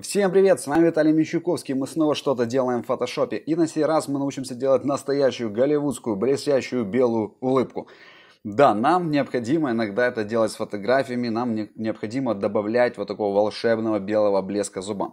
Всем привет, с вами Виталий Мещуковский, мы снова что-то делаем в фотошопе. И на сей раз мы научимся делать настоящую голливудскую блестящую белую улыбку. Да, нам необходимо иногда это делать с фотографиями, нам необходимо добавлять вот такого волшебного белого блеска зубам.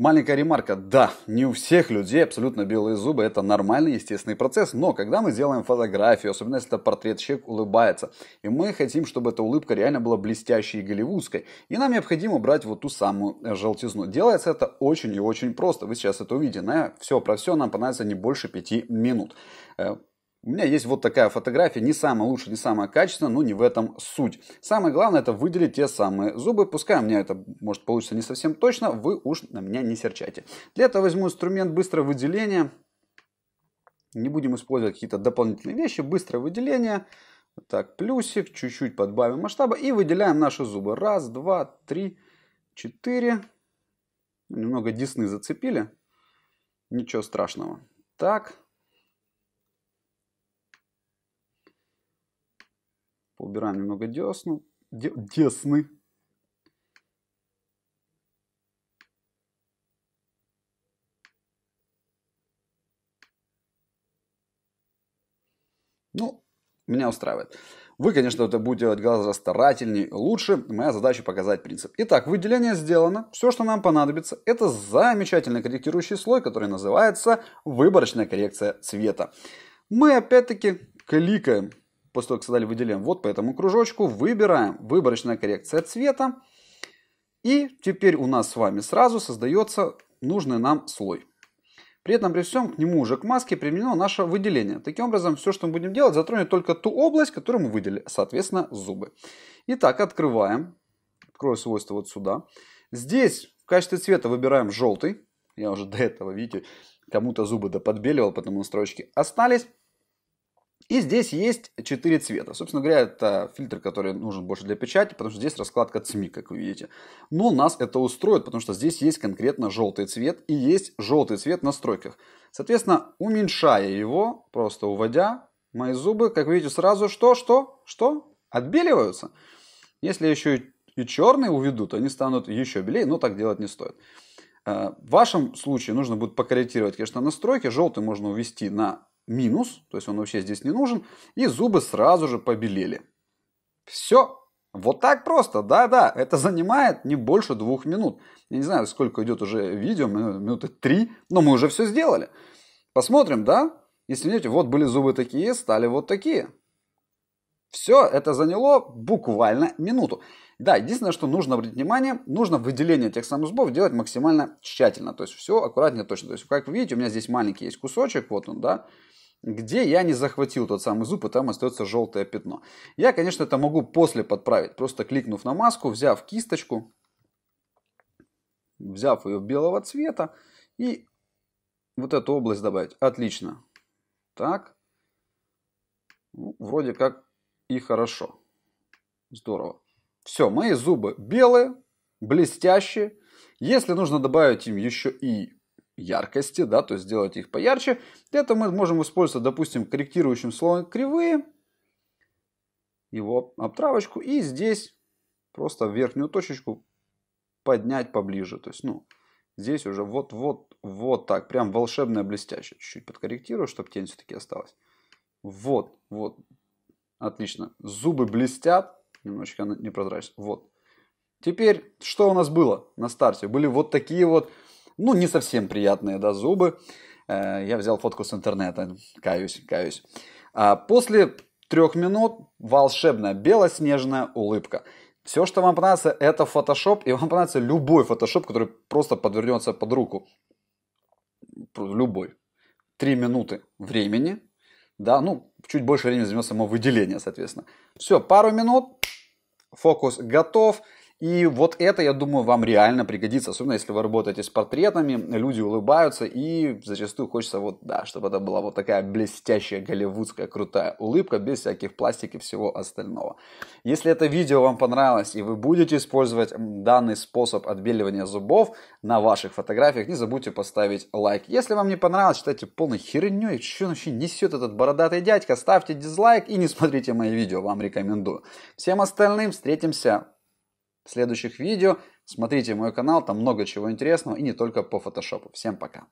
Маленькая ремарка. Да, не у всех людей абсолютно белые зубы. Это нормальный естественный процесс. Но когда мы делаем фотографию, особенно если это портрет, человек улыбается. И мы хотим, чтобы эта улыбка реально была блестящей и голливудской. И нам необходимо брать вот ту самую э, желтизну. Делается это очень и очень просто. Вы сейчас это увидите. На все про все нам понадобится не больше пяти минут. Э, у меня есть вот такая фотография, не самая лучшая, не самая качественная, но не в этом суть. Самое главное это выделить те самые зубы, пускай у меня это может получиться не совсем точно, вы уж на меня не серчайте. Для этого возьму инструмент быстрого выделения, не будем использовать какие-то дополнительные вещи, быстрое выделение, так, плюсик, чуть-чуть подбавим масштаба и выделяем наши зубы. Раз, два, три, четыре. Немного десны зацепили. Ничего страшного. Так, Поубираем немного десну, десны. Ну, меня устраивает. Вы, конечно, это будете делать гораздо старательнее лучше. Моя задача показать принцип. Итак, выделение сделано. Все, что нам понадобится, это замечательный корректирующий слой, который называется выборочная коррекция цвета. Мы опять-таки кликаем после того, как создали, выделяем вот по этому кружочку, выбираем выборочная коррекция цвета. И теперь у нас с вами сразу создается нужный нам слой. При этом при всем к нему уже к маске применено наше выделение. Таким образом, все, что мы будем делать, затронет только ту область, которую мы выделили, соответственно, зубы. Итак, открываем. Открою свойства вот сюда. Здесь в качестве цвета выбираем желтый. Я уже до этого, видите, кому-то зубы доподбеливал, потому на строчке остались. И здесь есть 4 цвета. Собственно говоря, это фильтр, который нужен больше для печати, потому что здесь раскладка ЦМИ, как вы видите. Но нас это устроит, потому что здесь есть конкретно желтый цвет и есть желтый цвет в настройках. Соответственно, уменьшая его, просто уводя, мои зубы, как видите, сразу что, что, что? Отбеливаются. Если еще и черные уведут, они станут еще белее, но так делать не стоит. Э, в вашем случае нужно будет покорректировать, конечно, настройки. Желтый можно увести на минус, то есть он вообще здесь не нужен, и зубы сразу же побелели. Все. Вот так просто, да-да, это занимает не больше двух минут. Я не знаю, сколько идет уже видео, минуты три, но мы уже все сделали. Посмотрим, да? Если видите, вот были зубы такие, стали вот такие. Все это заняло буквально минуту. Да, единственное, что нужно обратить внимание, нужно выделение тех самых зубов делать максимально тщательно. То есть все аккуратнее точно. То есть, как вы видите, у меня здесь маленький есть кусочек, вот он, да где я не захватил тот самый зуб, и там остается желтое пятно. Я, конечно, это могу после подправить, просто кликнув на маску, взяв кисточку, взяв ее белого цвета и вот эту область добавить. Отлично. Так. Ну, вроде как и хорошо. Здорово. Все, мои зубы белые, блестящие. Если нужно добавить им еще и яркости, да, то есть сделать их поярче. Для этого мы можем использовать, допустим, корректирующим слоем кривые, его обтравочку, и здесь просто верхнюю точечку поднять поближе. То есть, ну, здесь уже вот-вот, вот так, прям волшебное блестящее. Чуть-чуть подкорректирую, чтобы тень все-таки осталась. Вот, вот, отлично. Зубы блестят, немножечко непрозрачно, вот. Теперь, что у нас было на старте? Были вот такие вот ну, не совсем приятные, да, зубы. Э, я взял фотку с интернета, каюсь, каюсь. А после трех минут волшебная белоснежная улыбка. Все, что вам понравится, это фотошоп, и вам понравится любой фотошоп, который просто подвернется под руку. Любой. Три минуты времени, да, ну, чуть больше времени займет само выделение, соответственно. Все, пару минут, фокус готов, и вот это, я думаю, вам реально пригодится, особенно если вы работаете с портретами, люди улыбаются, и зачастую хочется вот, да, чтобы это была вот такая блестящая голливудская крутая улыбка без всяких пластик и всего остального. Если это видео вам понравилось, и вы будете использовать данный способ отбеливания зубов на ваших фотографиях, не забудьте поставить лайк. Если вам не понравилось, считайте полной херней, что вообще несет этот бородатый дядька, ставьте дизлайк и не смотрите мои видео, вам рекомендую. Всем остальным встретимся следующих видео. Смотрите мой канал, там много чего интересного и не только по фотошопу. Всем пока!